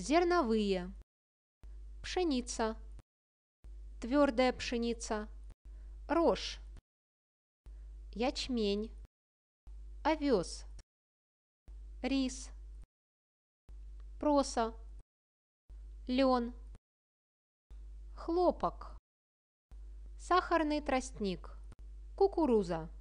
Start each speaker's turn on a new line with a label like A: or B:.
A: зерновые, пшеница, твердая пшеница, рожь, ячмень, овес, рис, проса, лен, хлопок, сахарный тростник, кукуруза.